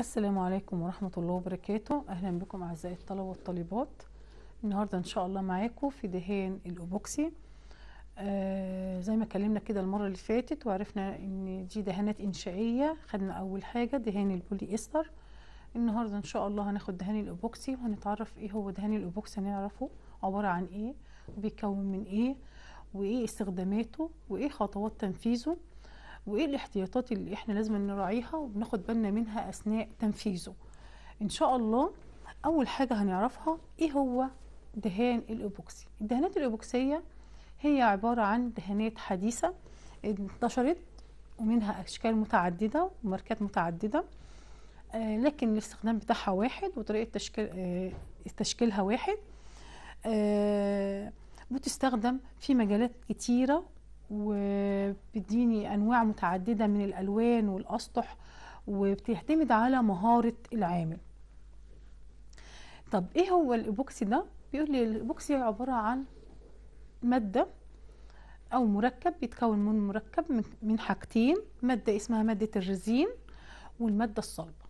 السلام عليكم ورحمة الله وبركاته أهلا بكم أعزائي الطلبة والطالبات النهاردة إن شاء الله معاكم في دهان الأبوكسي آه زي ما اتكلمنا كده المرة اللي فاتت وعرفنا إن دي دهانات إنشائية خدنا أول حاجة دهان البولي إستر النهاردة إن شاء الله هناخد دهان الأبوكسي وهنتعرف إيه هو دهان الأبوكسي هنعرفه عبارة عن إيه بيكون من إيه وإيه استخداماته وإيه خطوات تنفيذه وايه الاحتياطات اللي احنا لازم نراعيها وبناخد بالنا منها اثناء تنفيذه ان شاء الله اول حاجه هنعرفها ايه هو دهان الايبوكسي الدهانات الايبوكسيه هي عباره عن دهانات حديثه انتشرت ومنها اشكال متعدده وماركات متعدده آه لكن الاستخدام بتاعها واحد وطريقه تشكيل آه تشكيلها واحد آه بتستخدم في مجالات كتيره وبتديني انواع متعدده من الالوان والاسطح وبتعتمد على مهاره العامل طب ايه هو الايبوكسي ده بيقول لي الايبوكسي عباره عن ماده او مركب بيتكون من مركب من حاجتين ماده اسمها ماده الرزين والماده الصلبه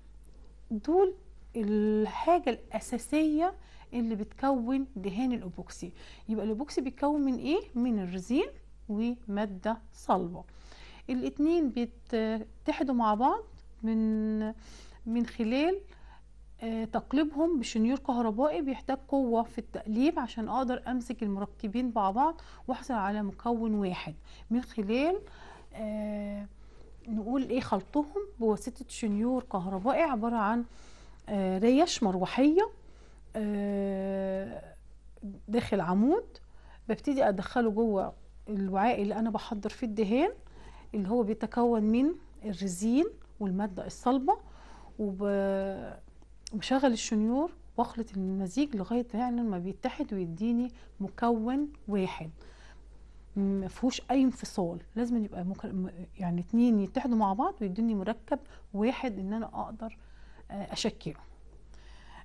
دول الحاجه الاساسيه اللي بتكون دهان الايبوكسي يبقى الايبوكسي بيتكون من ايه من الرزين ومادة صلبة الاتنين بيتحدوا مع بعض من من خلال آه، تقليبهم بشنيور كهربائي بيحتاج قوة في التقليب عشان أقدر أمسك المركبين مع بعض وأحصل على مكون واحد من خلال آه، نقول إيه خلطهم بواسطة شنيور كهربائي عبارة عن آه، ريش مروحية داخل عمود ببتدي أدخله جوه الوعاء اللي انا بحضر فيه الدهان اللي هو بيتكون من الرزين والماده الصلبه وبشغل الشنيور واخلط المزيج لغايه يعني ما بيتحد ويديني مكون واحد ما فيهوش اي انفصال لازم يبقى مك... يعني اتنين يتحدوا مع بعض ويدوني مركب واحد ان انا اقدر آه، اشكله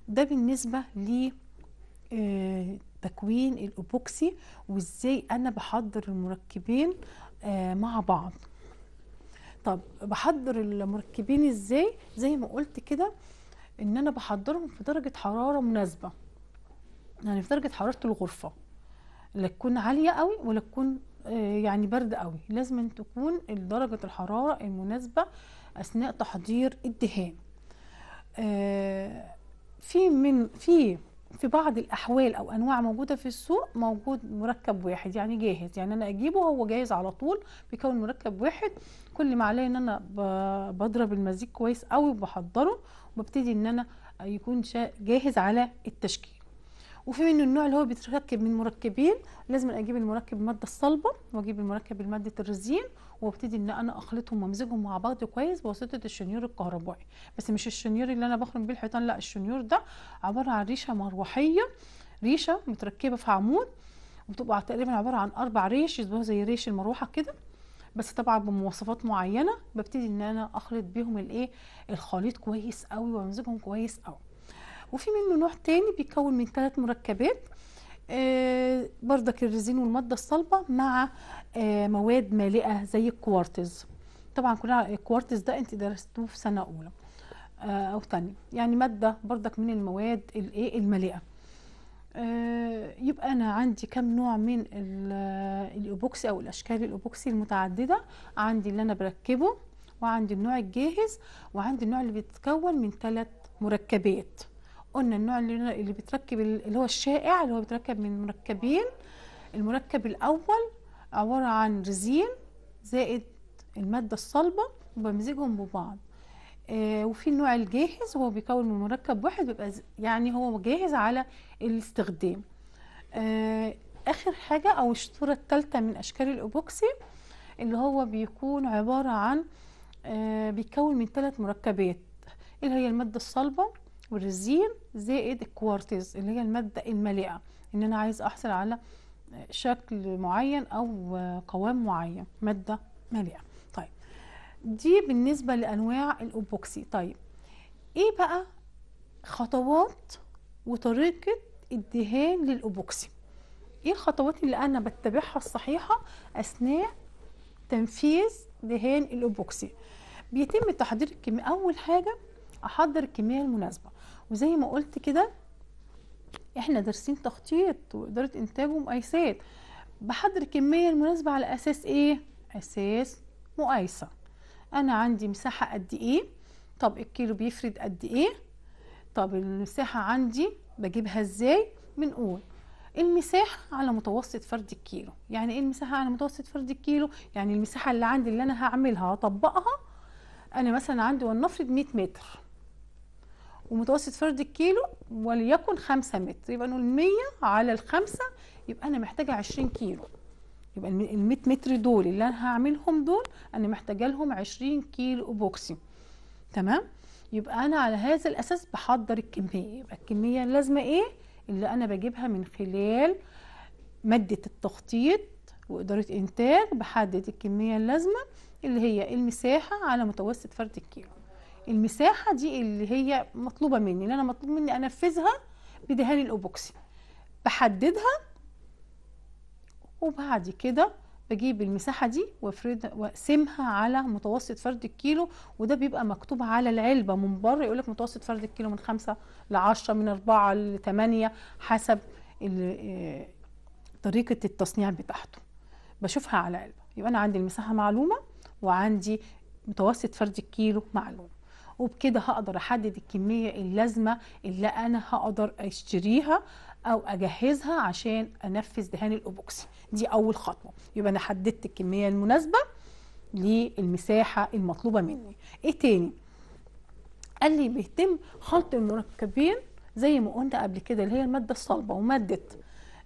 ده بالنسبه ل آه، تكوين الأبوكسي وإزاي أنا بحضر المركبين آه، مع بعض طب بحضر المركبين إزاي زي ما قلت كده إن أنا بحضرهم في درجة حرارة مناسبة يعني في درجة حرارة الغرفة لا تكون عالية قوي ولا تكون آه، يعني برد قوي لازم أن تكون درجة الحرارة المناسبة أثناء تحضير الدهان آه، في من في في بعض الاحوال او انواع موجوده في السوق موجود مركب واحد يعني جاهز يعني انا اجيبه هو جاهز على طول بيكون مركب واحد كل ما عليا ان انا بضرب المزيج كويس قوي وبحضره وببتدي ان انا يكون جاهز على التشكيل وفي منه النوع اللي هو بيتركب من مركبين لازم اجيب المركب الماده الصلبه واجيب المركب الماده الرزين وابتدي ان انا اخلطهم وامزجهم مع بعض كويس بواسطه الشنيور الكهربائي بس مش الشنيور اللي انا بخرم بيه الحيطان لا الشنيور ده عباره عن ريشه مروحيه ريشه متركبه في عمود وبتبقى تقريبا عباره عن اربع ريش يشبهوا زي ريش المروحه كده بس طبعا بمواصفات معينه ببتدي ان انا اخلط بيهم الايه الخليط كويس قوي وامزجهم كويس قوي وفي منه نوع تاني بيتكون من ثلاث مركبات آه، بردك الريزين والماده الصلبه مع آه، مواد مالئه زي الكوارتز طبعا كنا الكوارتز ده انت درستوه في سنه اولى آه، او ثانيه يعني ماده بردك من المواد الايه المالئه يبقى انا عندي كم نوع من الايبوكسي او الاشكال الايبوكسي المتعدده عندي اللي انا بركبه وعندي النوع الجاهز وعندي النوع اللي بيتكون من ثلاث مركبات قلنا النوع اللي, اللي بتركب اللي هو الشائع اللي هو بيتركب من مركبين المركب الأول عبارة عن رزين زائد المادة الصلبة وبمزجهم ببعض آه وفي النوع الجاهز هو بيكون من مركب واحد بيبقى يعني هو جاهز على الاستخدام آه آخر حاجة أو الشطوره الثالثة من أشكال الابوكسي اللي هو بيكون عبارة عن آه بيكون من ثلاث مركبات اللي هي المادة الصلبة والرزين زائد الكوارتز اللي هي المادة المليئة ان انا عايز احصل على شكل معين او قوام معين مادة مليئة طيب دي بالنسبة لانواع الاوبوكسي طيب ايه بقى خطوات وطريقة الدهان للاوبوكسي ايه الخطوات اللي انا بتبعها الصحيحة اثناء تنفيذ دهان الاوبوكسي بيتم تحضير الكمية اول حاجة احضر الكميه المناسبه وزي ما قلت كده احنا دارسين تخطيط واداره انتاج ومقايسات بحضر الكميه المناسبه على اساس ايه اساس مقايسه انا عندي مساحه قد ايه طب الكيلو بيفرد قد ايه طب المساحه عندي بجيبها ازاي بنقول المساحة على متوسط فرد الكيلو يعني ايه المساحة على متوسط فرد الكيلو يعني المساحة اللي عندي اللي انا هعملها هطبقها انا مثلا عندي ونفرض 100 متر ومتوسط فرد الكيلو وليكن 5 متر يبقى نقول 100 على 5 يبقى أنا محتاجة 20 كيلو يبقى ال 100 متر دول اللي أنا هعملهم دول أنا محتاجة لهم 20 كيلو بوكسي تمام يبقى أنا على هذا الأساس بحضر الكمية يبقى الكمية لازمة إيه اللي أنا بجيبها من خلال مادة التخطيط وإدارة إنتاج بحدد الكمية اللازمة اللي هي المساحة على متوسط فرد الكيلو المساحه دي اللي هي مطلوبه مني ان انا مطلوب مني انفذها بدهان الاوبوكسي بحددها وبعد كده بجيب المساحه دي وافرد واقسمها على متوسط فرد الكيلو وده بيبقى مكتوب على العلبه من بره يقول لك متوسط فرد الكيلو من 5 ل 10 من 4 ل 8 حسب آه، طريقه التصنيع بتاعته بشوفها على علبه يبقى انا عندي المساحه معلومه وعندي متوسط فرد الكيلو معلوم وبكده هقدر احدد الكميه اللازمه اللي انا هقدر اشتريها او اجهزها عشان انفذ دهان الاوبوكسي دي اول خطوه يبقى انا حددت الكميه المناسبه للمساحه المطلوبه مني ايه تاني قال لي بيتم خلط المركبين زي ما قلنا قبل كده اللي هي الماده الصلبه وماده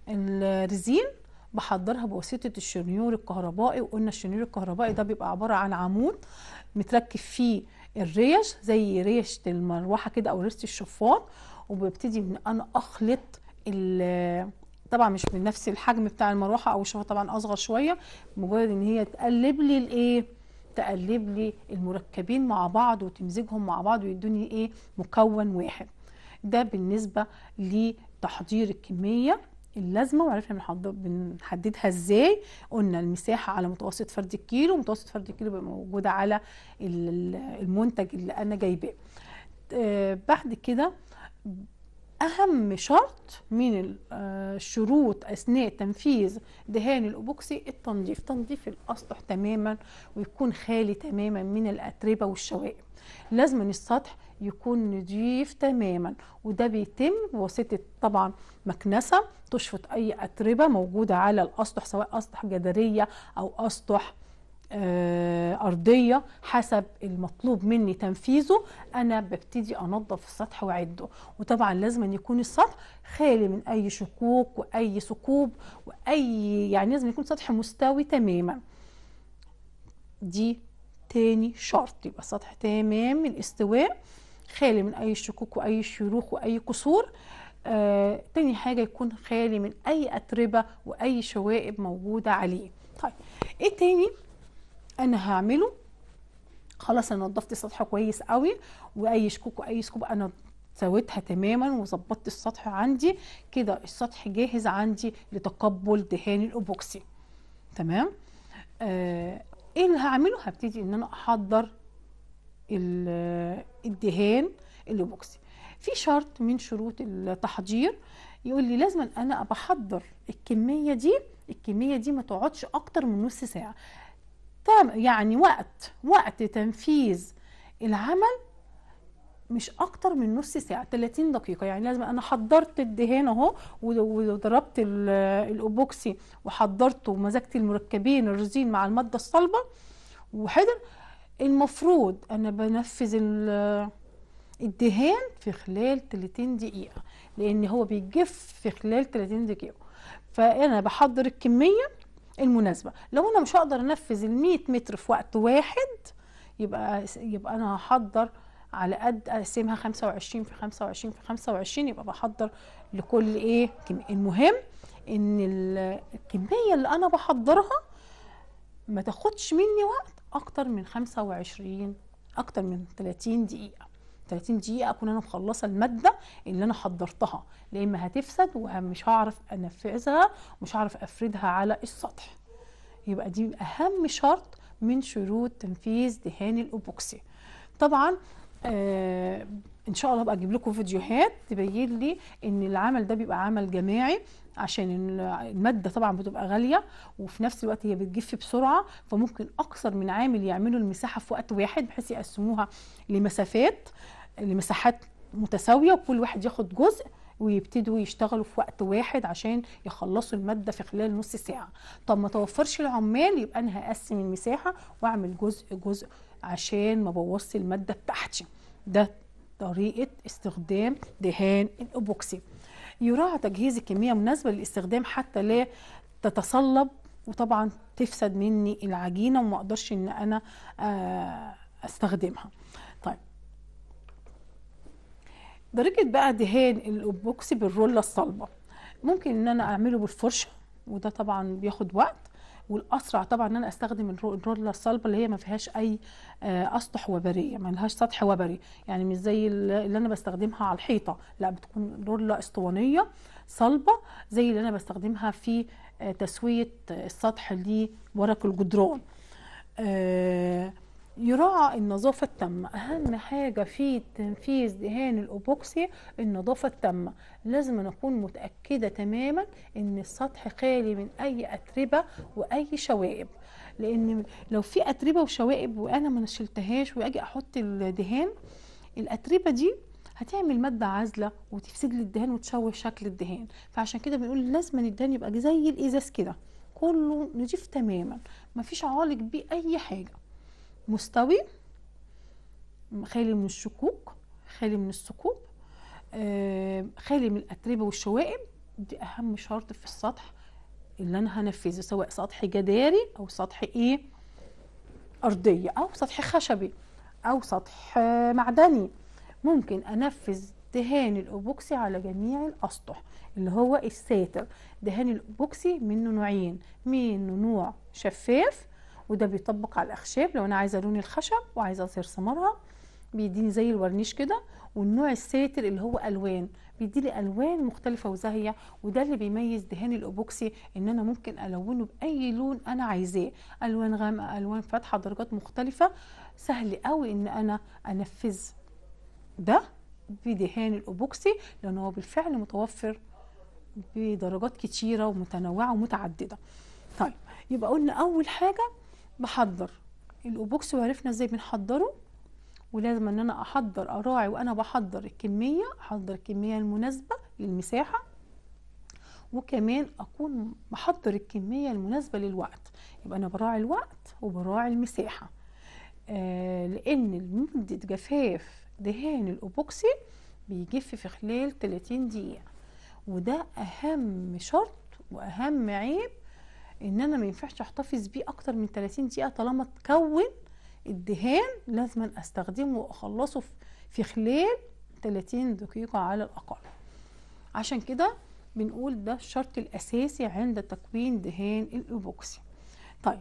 الرزين بحضرها بواسطه الشنيور الكهربائي وقلنا الشنيور الكهربائي ده بيبقى عباره عن عمود متركب فيه الريش زي ريشه المروحه كده او ريشه الشفاط وببتدي ان انا اخلط طبعا مش من نفس الحجم بتاع المروحه او الشفاط طبعا اصغر شويه مجرد ان هي تقلب لي الايه تقلب لي المركبين مع بعض وتمزجهم مع بعض ويدوني ايه مكون واحد ده بالنسبه لتحضير الكميه اللازمه وعرفنا بنحددها ازاي قلنا المساحه على متوسط فرد الكيلو متوسط فرد الكيلو بيبقى موجوده على المنتج اللي انا جايباه آه، بعد كده اهم شرط من الشروط آه، اثناء تنفيذ دهان الاوبوكسي التنظيف تنظيف الاسطح تماما ويكون خالي تماما من الاتربه والشوائب لازم السطح يكون نضيف تماما وده بيتم بواسطه طبعا مكنسه تشفط اي اتربه موجوده على الاسطح سواء اسطح جدريه او اسطح آه، أرضية حسب المطلوب مني تنفيذه أنا ببتدي أنظف السطح وأعده وطبعا لازم أن يكون السطح خالي من أي شكوك وأي ثقوب وأي يعني لازم يكون سطح مستوي تماما دي تاني شرط يبقى السطح تمام الاستواء خالي من اي شكوك واي شروخ واي كسور آه، تاني حاجة يكون خالي من أي أتربة وأي شوائب موجودة عليه طيب إيه تاني أنا هعمله خلاص أنا نضفت السطح كويس قوي وأي شكوك وأي سكوب أنا سويتها تماما وظبطت السطح عندي كده السطح جاهز عندي لتقبل دهان الأوبوكسي تمام آه إيه اللي هعمله هبتدي إن أنا أحضر الدهان الايبوكسي في شرط من شروط التحضير يقول لي لازم انا بحضر الكميه دي الكميه دي ما تقعدش اكتر من نص ساعه طب يعني وقت وقت تنفيذ العمل مش اكتر من نص ساعه 30 دقيقه يعني لازم انا حضرت الدهان اهو وضربت الابوكسي وحضرته ومزجت المركبين الرزين مع الماده الصلبه وحضر المفروض انا بنفذ الدهان في خلال 30 دقيقه لان هو بيجف في خلال 30 دقيقه فانا بحضر الكميه المناسبه لو انا مش هقدر انفذ ال 100 متر في وقت واحد يبقى يبقى انا هحضر على قد اقسمها 25 في 25 في 25 يبقى بحضر لكل ايه المهم ان الكميه اللي انا بحضرها ما تاخدش مني وقت اكتر من 25 اكتر من 30 دقيقه 30 دقيقه اكون انا مخلصه الماده اللي انا حضرتها لا اما هتفسد ومش هعرف انفذها ومش هعرف افردها على السطح يبقى دي اهم شرط من شروط تنفيذ دهان الاوبوكسي طبعا آه ان شاء الله بقى اجيب لكم فيديوهات تبين لي ان العمل ده بيبقى عمل جماعي عشان الماده طبعا بتبقى غاليه وفي نفس الوقت هي بتجف بسرعه فممكن اكثر من عامل يعملوا المساحه في وقت واحد بحيث يقسموها لمسافات لمساحات متساويه وكل واحد ياخد جزء ويبتدوا يشتغلوا في وقت واحد عشان يخلصوا المادة في خلال نص ساعة طب ما توفرش العمال يبقى أنا هقسم المساحة وأعمل جزء جزء عشان ما بوظش المادة بتاعتي ده طريقة استخدام دهان الأبوكسي يراعى تجهيز الكميه مناسبه للاستخدام حتى لا تتصلب وطبعا تفسد مني العجينه وما اقدرش ان انا آه، استخدمها طيب درجه بقى دهان الاوبوكسي بالروله الصلبه ممكن ان انا اعمله بالفرشه وده طبعا بياخد وقت والاسرع طبعا ان انا استخدم الرولر الصلبه اللي هي ما فيهاش اي آه، اسطح وبريه ما لهاش سطح وبري يعني مش زي اللي انا بستخدمها على الحيطه لا بتكون رولة اسطوانيه صلبه زي اللي انا بستخدمها في آه، تسويه السطح لورق ورق الجدران آه، يراعى النظافة التامة أهم حاجة في تنفيذ دهان الأوبوكسي النظافة التامة لازم أكون متأكدة تماما أن السطح خالي من أي أتربة وأي شوائب لأن لو في أتربة وشوائب وأنا ما نشلتهاش وأجي أحط الدهان الأتربة دي هتعمل ماده عازله وتفسد لي الدهان وتشوه شكل الدهان فعشان كده بنقول لازم الدهان يبقى زي الازاز كده كله نضيف تماما مفيش عالق بيه اي حاجه مستوي خالي من الشكوك خالي من الثقوب آه، خالي من الاتربه والشوائب دي اهم شرط في السطح اللي انا هنفذه سواء سطح جداري او سطح ايه ارضيه او سطح خشبي او سطح آه، معدني ممكن انفذ دهان الابوكسي على جميع الاسطح اللي هو الساتر دهان الابوكسي منه نوعين منه نوع شفاف وده بيطبق على الاخشاب لو انا عايزه لون الخشب وعايزه اصير ثمارها بيديني زي الورنيش كده والنوع الساتر اللي هو الوان بيديني الوان مختلفه وزاهيه وده اللي بيميز دهان الاوبوكسي ان انا ممكن الونه باي لون انا عايزاه الوان غامقه الوان فاتحه درجات مختلفه سهل قوي ان انا انفذ ده بدهان الاوبوكسي لان هو بالفعل متوفر بدرجات كتيره ومتنوعه ومتعدده طيب يبقى قلنا اول حاجه بحضر الاوبوكس وعرفنا ازاي بنحضره ولازم ان انا احضر اراعي وانا بحضر الكميه احضر الكميه المناسبه للمساحه وكمان اكون بحضر الكميه المناسبه للوقت يبقى انا براعي الوقت وبراعي المساحه آه لان مده جفاف دهان الاوبوكسي بيجف في خلال 30 دقيقه وده اهم شرط واهم عيب ان انا ما ينفعش احتفظ بيه اكتر من 30 دقيقه طالما اتكون الدهان لازم استخدمه واخلصه في خلال 30 دقيقه على الاقل عشان كده بنقول ده الشرط الاساسي عند تكوين دهان الايبوكسي طيب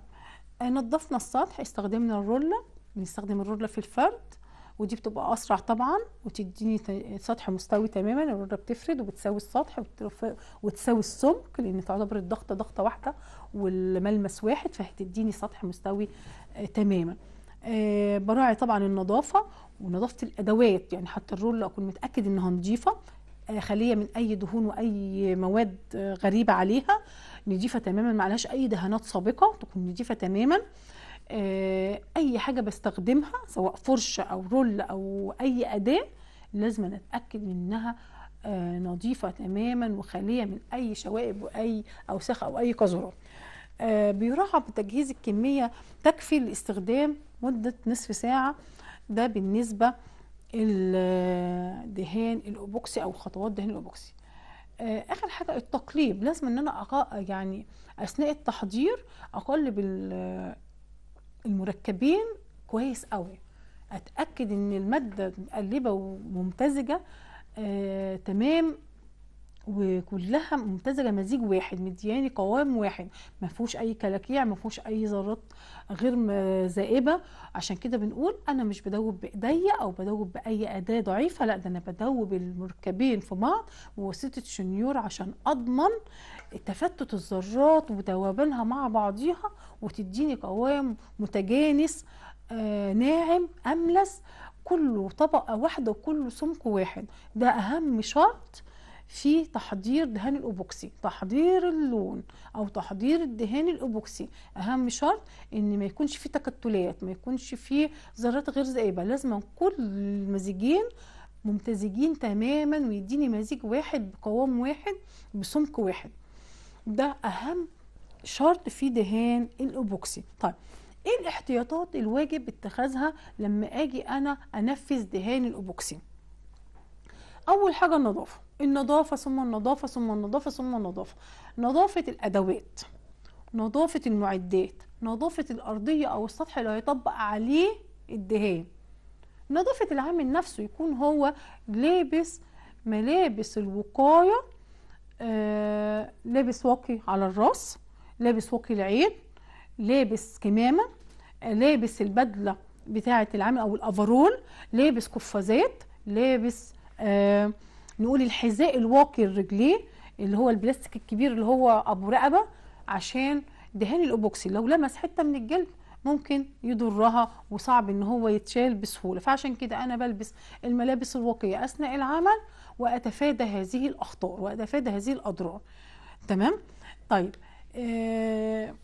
نظفنا السطح استخدمنا الرولة بنستخدم الرولة في الفرد ودي بتبقى اسرع طبعا وتديني سطح مستوي تماما الرده بتفرد وبتساوي السطح وتساوي السمك لان تعتبر الضغطه ضغطه واحده والملمس واحد فهتديني سطح مستوي آه، تماما آه، براعي طبعا النظافه ونظافه الادوات يعني حتى الرول اكون متاكد انها نظيفه آه، خاليه من اي دهون واي مواد غريبه عليها نظيفه تماما معلهاش اي دهانات سابقه تكون نظيفه تماما آه آه، اي حاجه بستخدمها سواء فرشه او رول او اي اداه لازم اتاكد انها آه، نظيفه تماما وخاليه من اي شوائب واي اوساخ او اي قذورات آه، بيراعى بتجهيز الكميه تكفي لاستخدام مده نصف ساعه ده بالنسبه الدهان الاوبوكسي او خطوات دهان الاوبوكسي اخر حاجه التقليب لازم ان انا يعني اثناء التحضير اقلب المركبين كويس قوي اتاكد ان الماده مقلبه وممتزجه آه تمام وكلها ممتزجه مزيج واحد مدياني قوام واحد ما فيهوش اي كلاكيع ما فيهوش اي ذرات غير زائبه عشان كده بنقول انا مش بدوب بايديا او بدوب باي اداه ضعيفه لا ده انا بدوب المركبين في بعض بواسطه شنيور عشان اضمن تفتت الذرات وتوابلها مع بعضيها وتديني قوام متجانس آه، ناعم أملس كله طبقة واحدة وكله سمك واحد ده أهم شرط في تحضير دهان الاوبوكسي تحضير اللون او تحضير الدهان الاوبوكسي اهم شرط ان ما يكونش فيه تكتلات ما يكونش فيه ذرات غير زائبة لازم كل المزيجين ممتزجين تماما ويديني مزيج واحد بقوام واحد بسمك واحد ده اهم شرط في دهان الابوكسي طيب ايه الاحتياطات الواجب اتخاذها لما اجي انا انفذ دهان الابوكسي اول حاجه النظافه النظافه ثم النظافه ثم النظافه ثم النظافه نظافه الادوات نظافه المعدات نظافه الارضيه او السطح اللي هيطبق عليه الدهان نظافه العامل نفسه يكون هو لابس ملابس الوقايه آه، لابس واقي على الراس لابس واقي العين لابس كمامه لابس البدله بتاعه العمل او الافرول لابس قفازات لابس آه، نقول الحذاء الواقي الرجليه اللي هو البلاستيك الكبير اللي هو ابو رقبه عشان دهان الابوكسي لو لمس حته من الجلد ممكن يضرها وصعب ان هو يتشال بسهوله فعشان كده انا بلبس الملابس الواقيه اثناء العمل واتفادى هذه الاخطار واتفادى هذه الاضرار تمام طيب آه،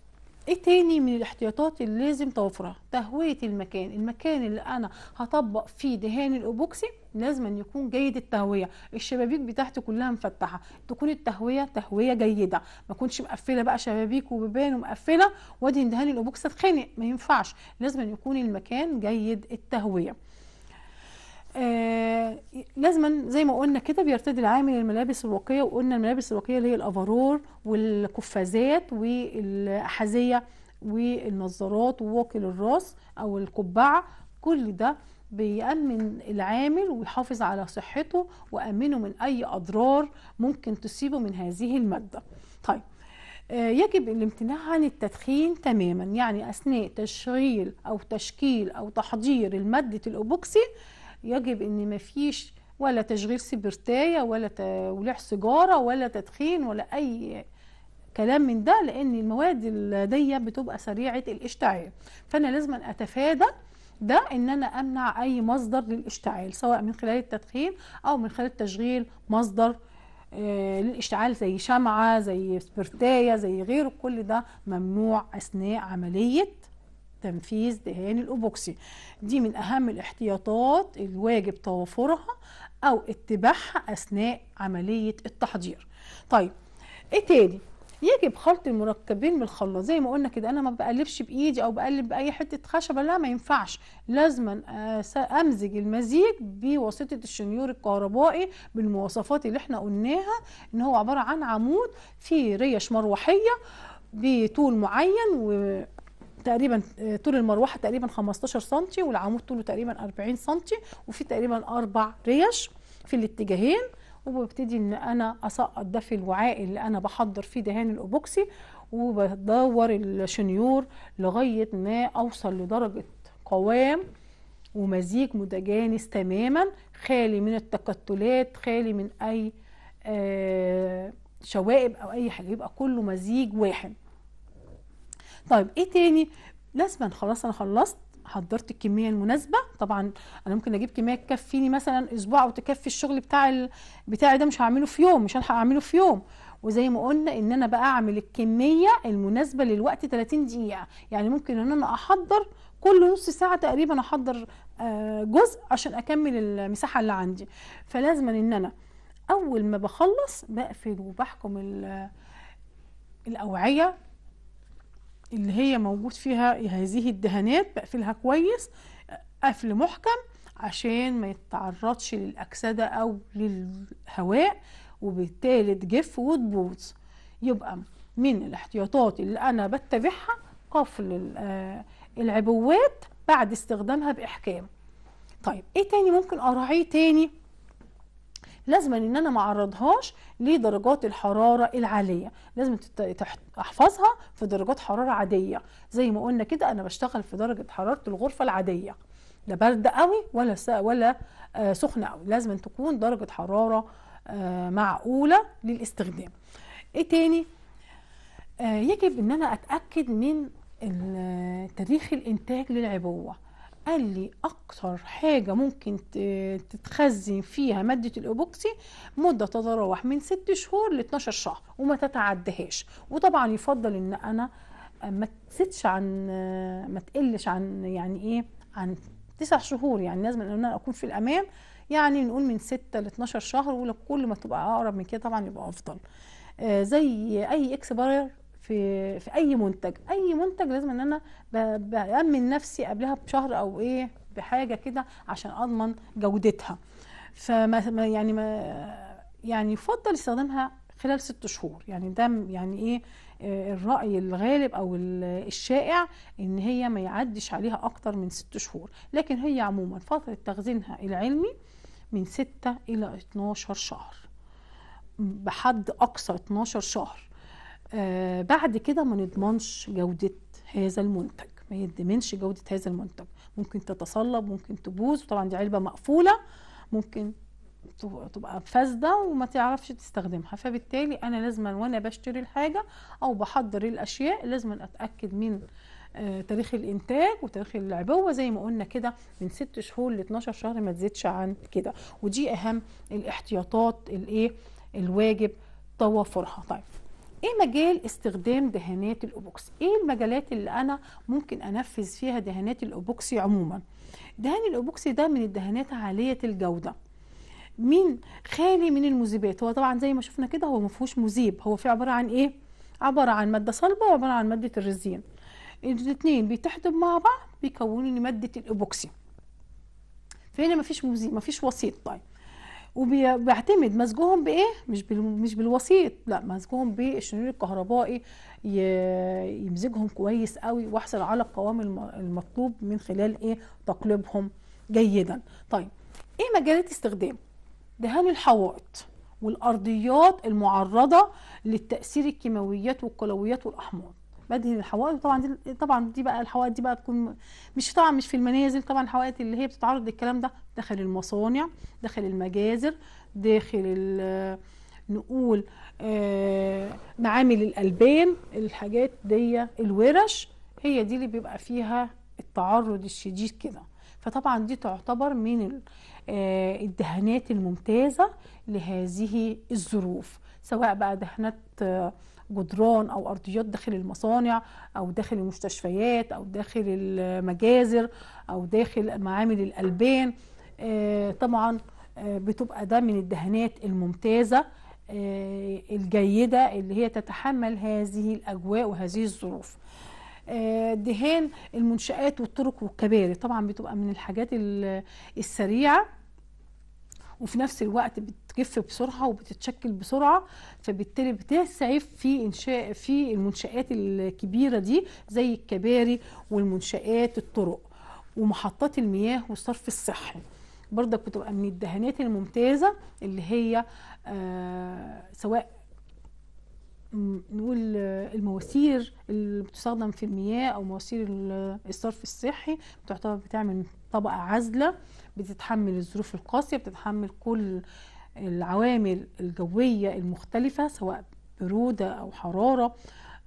ايه تاني من الاحتياطات اللي لازم توفرها تهويه المكان المكان اللي انا هطبق فيه دهان الابوكسي لازم أن يكون جيد التهويه الشبابيك بتاعتي كلها مفتحه تكون التهويه تهويه جيده ما اكونش مقفله بقى شبابيك وبيبان ومقفله وادهن دهان الابوكسي اتخانق ما ينفعش لازم أن يكون المكان جيد التهويه آه، لازما زي ما قلنا كده بيرتدي العامل الملابس الواقيه وقلنا الملابس الواقيه اللي هي الافارور والقفازات والاحذيه والنظارات وواقي الراس او القبعه كل ده بيأمن العامل ويحافظ على صحته وأمنه من أي أضرار ممكن تصيبه من هذه المادة طيب آه، يجب الامتناع عن التدخين تماما يعني أثناء تشغيل أو تشكيل أو تحضير المادة الأبوكسي يجب ان ما فيش ولا تشغيل سبرتايه ولا ولح سيجاره ولا تدخين ولا اي كلام من ده لان المواد دي بتبقى سريعه الاشتعال فانا لازم اتفادى ده ان انا امنع اي مصدر للاشتعال سواء من خلال التدخين او من خلال تشغيل مصدر آه، للاشتعال زي شمعه زي سبرتايه زي غيره كل ده ممنوع اثناء عمليه تنفيذ دهان الأوبوكسي دي من أهم الاحتياطات الواجب توافرها أو اتباعها أثناء عملية التحضير طيب ايه تاني يجب خلط المركبين من الخلاط زي ما قلنا كده انا ما بقلبش بايدي او بقلب باي حته خشبه لا ما ينفعش لازما آه، امزج المزيج بواسطه الشنيور الكهربائي بالمواصفات اللي احنا قلناها ان هو عباره عن عمود فيه ريش مروحيه بطول معين تقريبا آه، طول المروحه تقريبا 15 سم والعمود طوله تقريبا 40 سم وفي تقريبا اربع ريش في الاتجاهين وببتدي ان انا اسقط ده في الوعاء اللي انا بحضر فيه دهان الاوبوكسي وبدور الشنيور لغايه ما اوصل لدرجه قوام ومزيج متجانس تماما خالي من التكتلات خالي من اي آه، شوائب او اي حاجه يبقى كله مزيج واحد طيب ايه تاني لازما خلاص انا خلصت حضرت الكميه المناسبه طبعا انا ممكن اجيب كميه تكفيني مثلا اسبوع او تكفي الشغل بتاع ال... بتاعي ده مش هعمله في يوم مش هلحق اعمله في يوم وزي ما قلنا ان انا بقى اعمل الكميه المناسبه للوقت 30 دقيقه يعني ممكن ان انا احضر كل نص ساعه تقريبا احضر آه، جزء عشان اكمل المساحه اللي عندي فلازم ان انا اول ما بخلص بقفل وبحكم الاوعيه اللي هي موجود فيها هذه الدهانات بقفلها كويس قفل محكم عشان ما يتعرضش للأكسدة أو للهواء وبالتالي تجف وتبوظ يبقى من الاحتياطات اللي أنا بتبعها قفل آه، العبوات بعد استخدامها بإحكام طيب إيه تاني ممكن أراعيه تاني لازم ان انا ما اعرضهاش لدرجات الحراره العاليه لازم احفظها في درجات حراره عاديه زي ما قلنا كده انا بشتغل في درجه حراره الغرفه العاديه لا برد قوي ولا ولا آه، سخن قوي لازم أن تكون درجه حراره آه، معقوله للاستخدام ايه تاني آه، يجب ان انا اتاكد من تاريخ الانتاج للعبوه قال لي اكتر حاجه ممكن تتخزن فيها ماده الايبوكسي مده تتراوح من 6 شهور ل 12 شهر وما تتعدهاش وطبعا يفضل ان انا ما تزيدش عن ما تقلش عن يعني ايه عن تسع شهور يعني لازم ان انا اكون في الامام يعني نقول من 6 ل 12 شهر ولكل ما تبقى اقرب من كده طبعا يبقى افضل آه، زي اي اكسباير في في اي منتج اي منتج لازم ان انا بامن نفسي قبلها بشهر او ايه بحاجه كده عشان اضمن جودتها فما يعني ما يعني يفضل استخدامها خلال ست شهور يعني ده يعني ايه آه، الرأي الغالب أو الشائع إن هي ما يعديش عليها أكتر من ست شهور لكن هي عموما فترة تخزينها العلمي من ستة إلى 12 شهر بحد أقصى 12 شهر آه، بعد كده ما نضمنش جودة هذا المنتج ما يضمنش جودة هذا المنتج ممكن تتصلب ممكن تبوظ طبعا دي علبة مقفولة ممكن تبقى فاسدة وما تعرفش تستخدمها فبالتالي أنا لازم وأنا بشتري الحاجة أو بحضر الأشياء لازم أتأكد من آه، تاريخ الانتاج وتاريخ العبوه زي ما قلنا كده من 6 شهور ل 12 شهر ما تزيدش عن كده ودي اهم الاحتياطات الايه الواجب توفرها طيب ايه مجال استخدام دهانات الاوبوكسي ايه المجالات اللي انا ممكن انفذ فيها دهانات الاوبوكسي عموما دهان الاوبوكسي ده من الدهانات عاليه الجوده مين خالي من المذيبات هو طبعا زي ما شفنا كده هو ما فيهوش مذيب هو في عباره عن ايه عباره عن ماده صلبه وعباره عن ماده الرزين الاثنين بيتحدوا مع بعض بيكونوا لي ماده الاوبوكسي فهنا ما فيش مذيب ما فيش وسيط طيب وبيعتمد مزجهم بايه مش مش بالوسيط لا مزجهم بالشنيور الكهربائي يمزجهم كويس قوي واحصل على القوام المطلوب من خلال ايه تقليبهم جيدا طيب ايه مجالات استخدام دهان الحوائط والارضيات المعرضه للتاثير الكيماويات والقلويات والاحماض بدهن الحوائط طبعا دي طبعا دي بقى الحوائط دي بقى تكون مش طبعا مش في المنازل طبعا الحوائط اللي هي بتتعرض للكلام ده داخل المصانع داخل المجازر داخل نقول آه، معامل الالبان الحاجات دي الورش هي دي اللي بيبقى فيها التعرض الشديد كده فطبعا دي تعتبر من آه، الدهانات الممتازه لهذه الظروف سواء بقى دهانات آه، جدران او ارضيات داخل المصانع او داخل المستشفيات او داخل المجازر او داخل معامل الالبان آه، طبعا آه، بتبقى ده من الدهانات الممتازه آه، الجيده اللي هي تتحمل هذه الاجواء وهذه الظروف دهان المنشآت والطرق والكباري طبعا بتبقى من الحاجات السريعه وفي نفس الوقت بتجف بسرعه وبتتشكل بسرعه فبالتالي بتسعف في انشاء في المنشات الكبيره دي زي الكباري والمنشات الطرق ومحطات المياه والصرف الصحي برضك بتبقى من الدهانات الممتازه اللي هي آه سواء نقول المواسير اللي بتستخدم في المياه او مواسير الصرف الصحي بتعتبر بتعمل طبقه عازله بتتحمل الظروف القاسيه بتتحمل كل العوامل الجويه المختلفه سواء بروده او حراره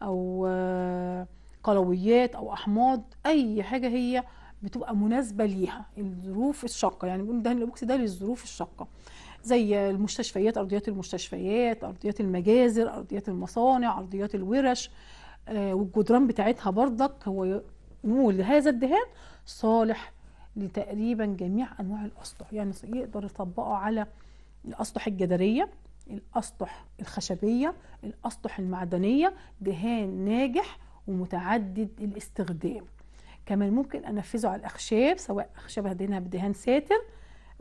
او قلويات او احماض اي حاجه هي بتبقى مناسبه ليها الظروف الشاقه يعني بنقول دهن الاوكسي ده للظروف الشاقه زي المستشفيات ارضيات المستشفيات ارضيات المجازر ارضيات المصانع ارضيات الورش آه، والجدران بتاعتها برضك هو يقول هذا الدهان صالح لتقريبا جميع انواع الاسطح يعني يقدر يطبقه على الاسطح الجدريه الاسطح الخشبيه الاسطح المعدنيه دهان ناجح ومتعدد الاستخدام كمان ممكن انفذه على الاخشاب سواء اخشاب هدينها بدهان ساتر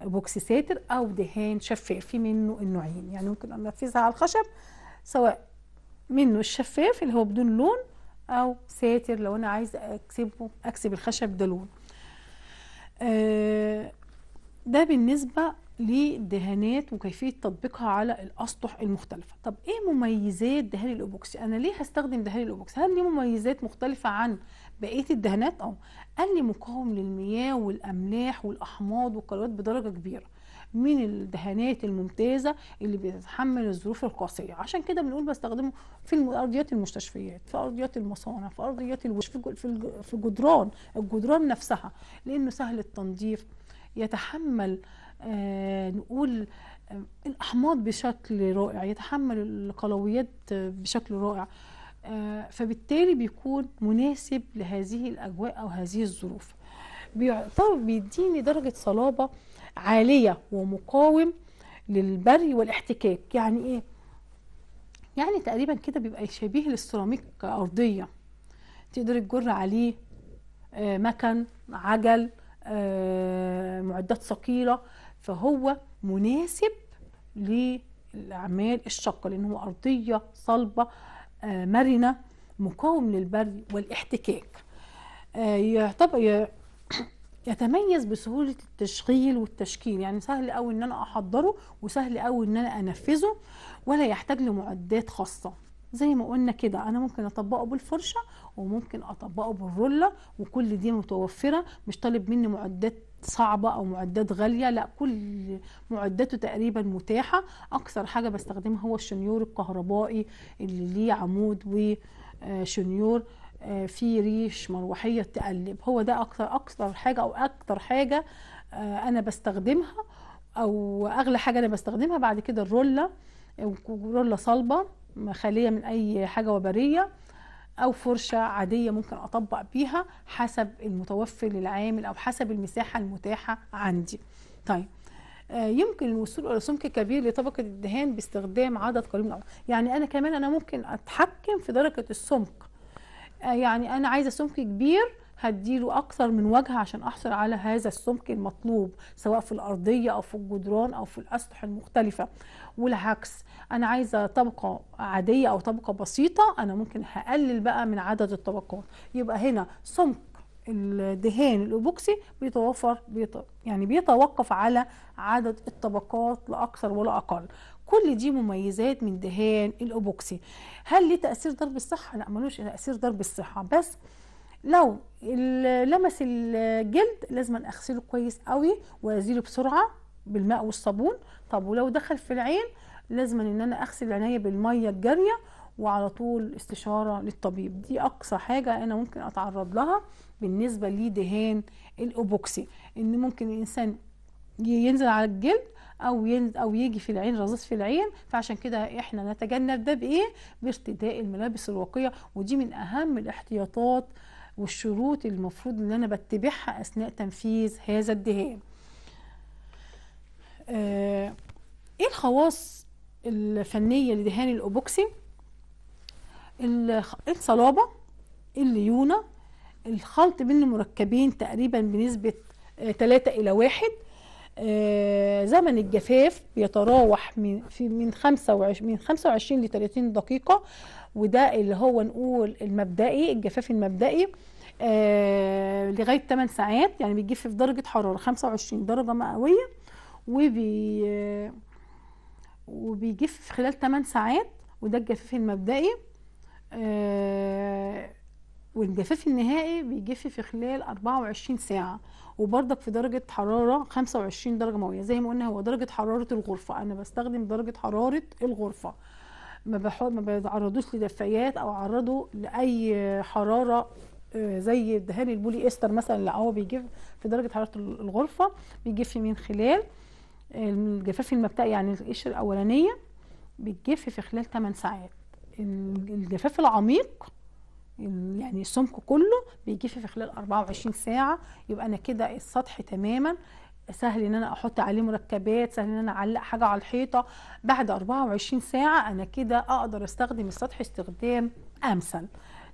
بوكس ساتر او دهان شفاف في منه النوعين يعني ممكن انفذها على الخشب سواء منه الشفاف اللي هو بدون لون او ساتر لو انا عايزه اكسبه اكسب الخشب ده لون آه ده بالنسبه للدهانات وكيفيه تطبيقها على الاسطح المختلفه طب ايه مميزات دهان الاوبوكسي انا ليه هستخدم دهان الاوبوكسي هل ليه مميزات مختلفه عن بقيه الدهانات اه قال لي مقاوم للمياه والاملاح والاحماض والقلوات بدرجه كبيره من الدهانات الممتازه اللي بتتحمل الظروف القاسيه عشان كده بنقول بستخدمه في ارضيات المستشفيات في ارضيات المصانع في ارضيات الوش في جدران الجدران نفسها لانه سهل التنظيف يتحمل آه، نقول آه، الأحماض بشكل رائع يتحمل القلويات بشكل رائع آه، فبالتالي بيكون مناسب لهذه الأجواء أو هذه الظروف بيعتبر بيديني درجة صلابة عالية ومقاوم للبري والاحتكاك يعني إيه؟ يعني تقريبا كده بيبقى شبيه للسيراميك أرضية تقدر تجر عليه مكن عجل معدات ثقيله فهو مناسب للأعمال الشاقة لأنه هو أرضية صلبة آه، مرنة مقاوم للبرد والاحتكاك آه، يعتبر يتميز بسهولة التشغيل والتشكيل يعني سهل قوي ان انا احضره وسهل قوي ان انا انفذه ولا يحتاج لمعدات خاصة زي ما قلنا كده انا ممكن اطبقه بالفرشة وممكن اطبقه بالرولة وكل دي متوفرة مش طالب مني معدات صعبة أو معدات غالية لا كل معداته تقريبا متاحة أكثر حاجة بستخدمها هو الشنيور الكهربائي اللي ليه عمود وشنيور آه، آه، في ريش مروحية تقلب هو ده أكثر أكثر حاجة أو أكثر حاجة آه، أنا بستخدمها أو أغلى حاجة أنا بستخدمها بعد كده الرولة رولة صلبة خالية من أي حاجة وبرية او فرشه عاديه ممكن اطبق بيها حسب المتوفر للعامل او حسب المساحه المتاحه عندي طيب آه، يمكن الوصول الى سمك كبير لطبقه الدهان باستخدام عدد قليل من يعني انا كمان انا ممكن اتحكم في درجه السمك آه، يعني انا عايزه سمك كبير هديله اكثر من وجهه عشان احصل على هذا السمك المطلوب سواء في الارضيه او في الجدران او في الاسطح المختلفه والعكس انا عايزه طبقه عاديه او طبقه بسيطه انا ممكن هقلل بقى من عدد الطبقات يبقى هنا سمك الدهان الابوكسي بيتوفر بيط... يعني بيتوقف على عدد الطبقات لا اكثر ولا اقل كل دي مميزات من دهان الابوكسي هل ليه تاثير ضرب الصحه لا ملوش تاثير ضرب الصحه بس لو لمس الجلد لازم اغسله كويس قوي وازيله بسرعه بالماء والصابون طب ولو دخل في العين لازم ان انا اغسل عينيا بالميه الجاريه وعلى طول استشاره للطبيب دي اقصى حاجه انا ممكن اتعرض لها بالنسبه لدهان الابوكسي ان ممكن الانسان ينزل على الجلد او او يجي في العين رذاذ في العين فعشان كده احنا نتجنب ده بايه بارتداء الملابس الواقيه ودي من اهم الاحتياطات والشروط المفروض ان انا بتبعها اثناء تنفيذ هذا الدهان آه، ايه الخواص الفنيه لدهان الاوبوكسي الصلابه الليونه الخلط بين المركبين تقريبا بنسبه 3 آه، الى 1 آه، زمن الجفاف بيتراوح من في من 25 من 25 ل 30 دقيقه وده اللي هو نقول المبدئي الجفاف المبدئي لغايه 8 ساعات يعني بيجف في درجه حراره 25 درجه مئويه وبي وبيجف خلال 8 ساعات وده الجفاف المبدئي آه، والجفاف النهائي بيجف في خلال 24 ساعة وبرضك في درجة حرارة 25 درجة مئوية زي ما قلنا هو درجة حرارة الغرفة أنا بستخدم درجة حرارة الغرفة ما ما بعرضوش لدفايات أو اعرضه لأي حرارة آه، زي دهان البولي استر مثلا اللي هو بيجف في درجة حرارة الغرفة بيجف من خلال الجفاف المبدئي يعني القشره الاولانيه بتجف في خلال 8 ساعات الجفاف العميق يعني السمك كله بيجف في خلال 24 ساعه يبقى انا كده السطح تماما سهل ان انا احط عليه مركبات سهل ان انا اعلق حاجه على الحيطه بعد 24 ساعه انا كده اقدر استخدم السطح استخدام امثل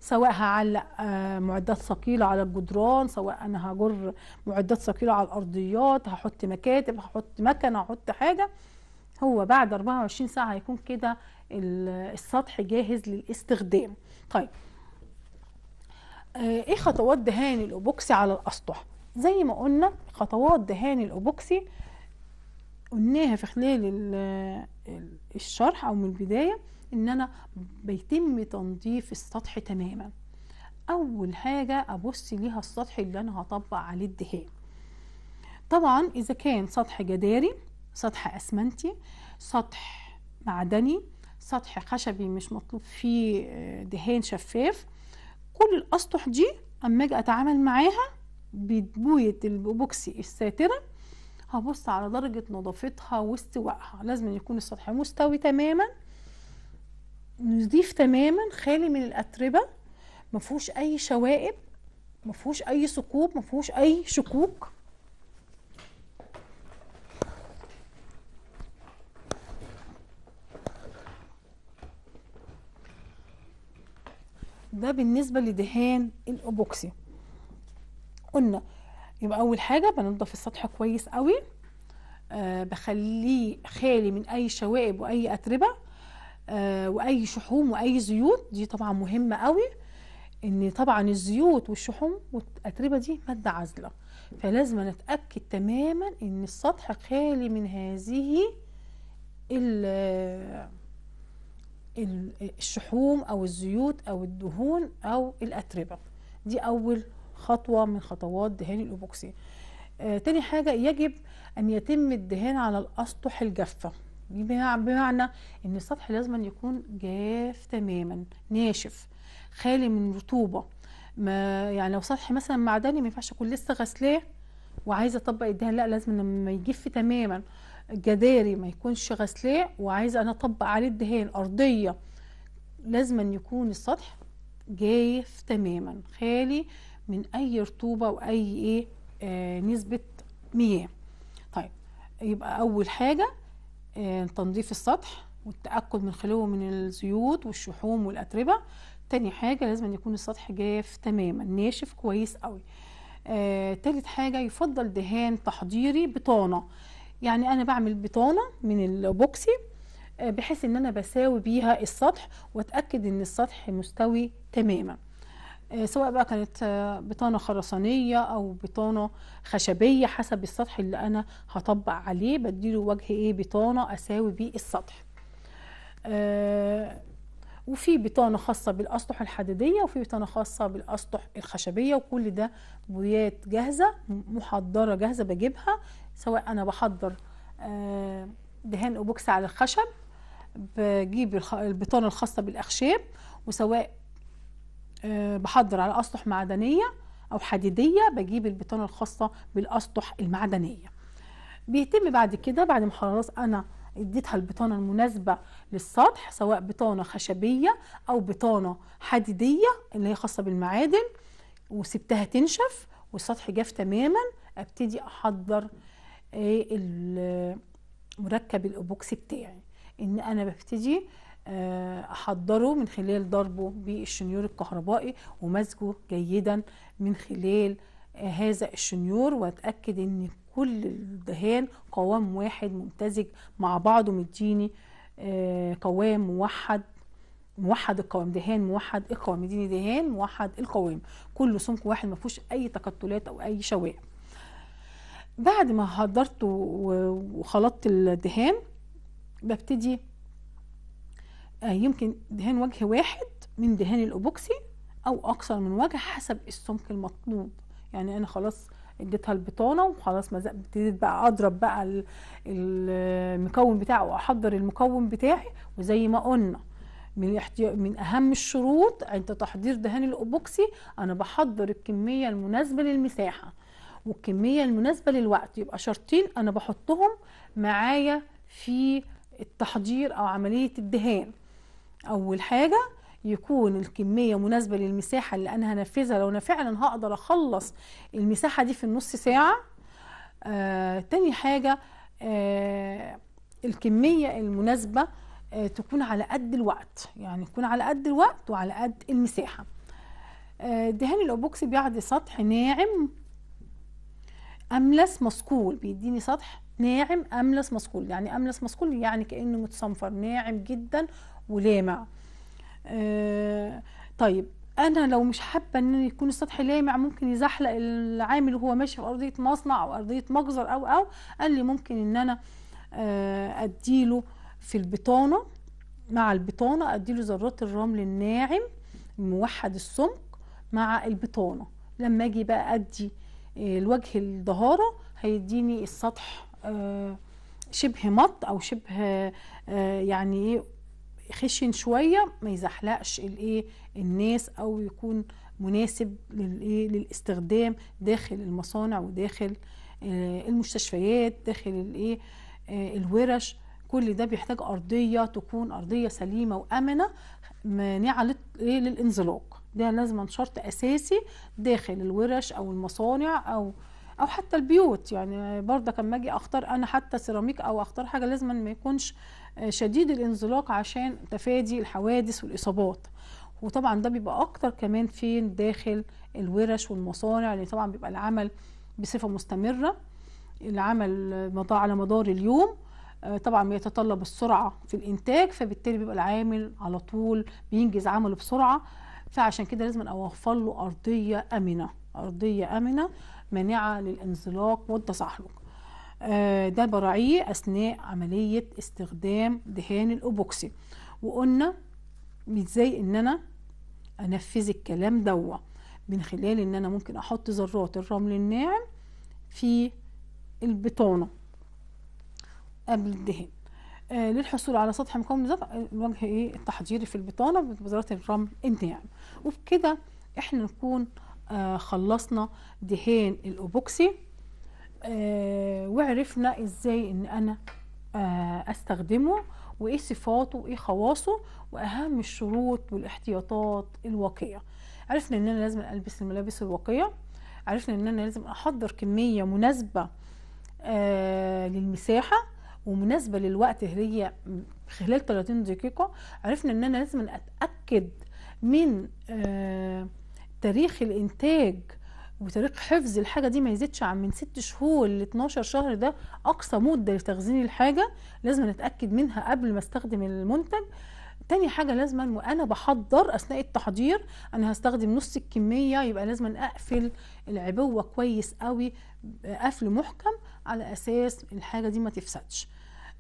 سواء هعلق آه، معدات ثقيله على الجدران سواء انا هجر معدات ثقيله على الارضيات هحط مكاتب هحط مكنه هحط حاجه هو بعد 24 ساعه هيكون كده السطح جاهز للاستخدام طيب آه، ايه خطوات دهان الاوبوكسي على الاسطح زي ما قلنا خطوات دهان الاوبوكسي قلناها في خلال الشرح او من البدايه ان انا بيتم تنظيف السطح تماما اول حاجه ابص ليها السطح اللي انا هطبق عليه الدهان طبعا اذا كان سطح جداري سطح اسمنتي سطح معدني سطح خشبي مش مطلوب فيه آه، دهان شفاف كل الاسطح دي اما اجي اتعامل معاها بدمويه البوكسي الساتره هبص على درجه نظافتها واستوائها لازم يكون السطح مستوي تماما نظيف تماما خالي من الاتربه ما فيهوش اي شوائب ما فيهوش اي ثقوب ما فيهوش اي شكوك ده بالنسبه لدهان الابوكسي قلنا يبقى اول حاجه بنضف السطح كويس قوي أه بخليه خالي من اي شوائب واي اتربه آه، واي شحوم واي زيوت دي طبعا مهمه قوي ان طبعا الزيوت والشحوم والاتربه دي ماده عازله فلازم نتاكد تماما ان السطح خالي من هذه الشحوم او الزيوت او الدهون او الاتربه دي اول خطوه من خطوات دهان الايبوكسي آه تاني حاجه يجب ان يتم الدهان على الاسطح الجافه بمعنى ان السطح لازم يكون جاف تماما ناشف خالي من رطوبه ما يعني لو سطح مثلا معدني ما ينفعش اكون لسه غسلاه وعايزه اطبق الدهان لا لازم لما يجف تماما جداري ما يكونش غسلاه وعايزه انا اطبق عليه الدهان ارضيه لازم يكون السطح جاف تماما خالي من اي رطوبه واي ايه آه نسبه مياه طيب يبقى اول حاجه آه، تنظيف السطح والتأكد من خلوه من الزيوت والشحوم والأتربة تاني حاجة لازم يكون السطح جاف تماما ناشف كويس قوي آه، تالت حاجة يفضل دهان تحضيري بطانة يعني أنا بعمل بطانة من البوكسي آه، بحيث أن أنا بساوي بيها السطح وأتأكد أن السطح مستوي تماما آه، سواء بقى كانت آه، بطانه خرسانيه او بطانه خشبيه حسب السطح اللي انا هطبق عليه بديله وجه ايه بطانه اساوي بيه السطح آه، وفي بطانه خاصه بالاسطح الحديديه وفي بطانه خاصه بالاسطح الخشبيه وكل ده بويات جاهزه محضره جاهزه بجيبها سواء انا بحضر دهان اوبوكس على الخشب بجيب البطانه الخاصه بالاخشاب وسواء آه، بحضر على اسطح معدنيه او حديديه بجيب البطانه الخاصه بالاسطح المعدنيه بيتم بعد كده بعد ما خلاص انا اديتها البطانه المناسبه للسطح سواء بطانه خشبيه او بطانه حديديه اللي هي خاصه بالمعادن وسبتها تنشف والسطح جاف تماما ابتدي احضر آه، مركب الابوكسي بتاعي ان انا ببتدي آه، احضره من خلال ضربه بالشنيور الكهربائي ومزجه جيدا من خلال آه، هذا الشنيور واتاكد ان كل الدهان قوام واحد ممتزج مع بعضه مديني آه، قوام موحد موحد القوام دهان موحد القوام مديني دهان موحد القوام كله سمك واحد ما فيهوش اي تكتلات او اي شوائب بعد ما حضرت وخلطت الدهان ببتدي آه، يمكن دهان وجه واحد من دهان الاوبوكسي او اكثر من وجه حسب السمك المطلوب يعني انا خلاص اديتها البطانه وخلاص ما ابتديت بقى اضرب بقى المكون بتاعه واحضر المكون بتاعي وزي ما قلنا من من اهم الشروط عند تحضير دهان الاوبوكسي انا بحضر الكميه المناسبه للمساحه والكميه المناسبه للوقت يبقى شرطين انا بحطهم معايا في التحضير او عمليه الدهان أول حاجة يكون الكمية مناسبة للمساحة اللي أنا هنفذها لو أنا فعلا هقدر أخلص المساحة دي في النص ساعة آه تاني حاجة آه الكمية المناسبة آه تكون على قد الوقت يعني تكون على قد الوقت وعلى قد المساحة آه دهان الأوبوكس بيعطي سطح ناعم أملس مسكول بيديني سطح ناعم أملس مسكول يعني أملس مسكول يعني كأنه متصنفر ناعم جدا ولامع آه طيب انا لو مش حابه ان يكون السطح لامع ممكن يزحلق العامل وهو ماشي في ارضيه مصنع او ارضيه مجزر او او قال لي ممكن ان انا آه اديله في البطانه مع البطانه اديله ذرات الرمل الناعم موحد السمك مع البطانه لما اجي بقى ادي الوجه آه، الدهاره هيديني السطح آه شبه مط او شبه آه، يعني ايه خشن شويه ما يزحلقش الايه الناس او يكون مناسب للايه للاستخدام داخل المصانع وداخل آه، المستشفيات داخل الايه آه، الورش كل ده بيحتاج ارضيه تكون ارضيه سليمه وامنه مانعه إيه، للانزلاق ده لازم شرط اساسي داخل الورش او المصانع او او حتى البيوت يعني برضه كان اجي اختار انا حتى سيراميك او اختار حاجه لازم ما يكونش شديد الانزلاق عشان تفادي الحوادث والاصابات وطبعا ده بيبقى اكتر كمان فين داخل الورش والمصانع اللي طبعا بيبقى العمل بصفه مستمره العمل على مدار اليوم آه، طبعا بيتطلب السرعه في الانتاج فبالتالي بيبقى العامل على طول بينجز عمله بسرعه فعشان كده لازم اوفر له ارضيه امنه ارضيه امنه مانعه للانزلاق والتزحلق آه، ده براعيه اثناء عمليه استخدام دهان الاوبوكسي وقلنا ازاي ان انا انفذ الكلام دوا من خلال ان انا ممكن احط ذرات الرمل الناعم في البطانه قبل الدهان آه للحصول على سطح مكون الوجه ايه التحضير في البطانه بذرات الرمل الناعم وبكده احنا نكون آه خلصنا دهان الاوبوكسي آه، وعرفنا ازاي ان انا آه، استخدمه وايه صفاته وايه خواصه واهم الشروط والاحتياطات الواقيه عرفنا ان انا لازم البس الملابس الواقيه عرفنا ان انا لازم احضر كميه مناسبه آه، للمساحه ومناسبه للوقت هي خلال 30 دقيقه عرفنا ان انا لازم اتاكد من تاريخ الانتاج وتاريخ حفظ الحاجه دي ما يزيدش عن من 6 شهور ل 12 شهر ده اقصى مده لتخزين الحاجه لازم نتاكد منها قبل ما استخدم المنتج تاني حاجة لازم وأنا بحضر أثناء التحضير أنا هستخدم نص الكمية يبقى لازم أقفل العبوة كويس قوي قفل محكم على أساس الحاجة دي ما تفسدش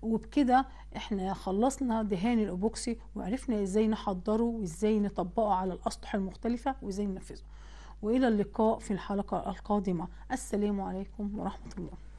وبكده احنا خلصنا دهان الأبوكسي وعرفنا ازاي نحضره وازاي نطبقه على الأسطح المختلفة وازاي ننفذه والى اللقاء في الحلقه القادمه السلام عليكم ورحمه الله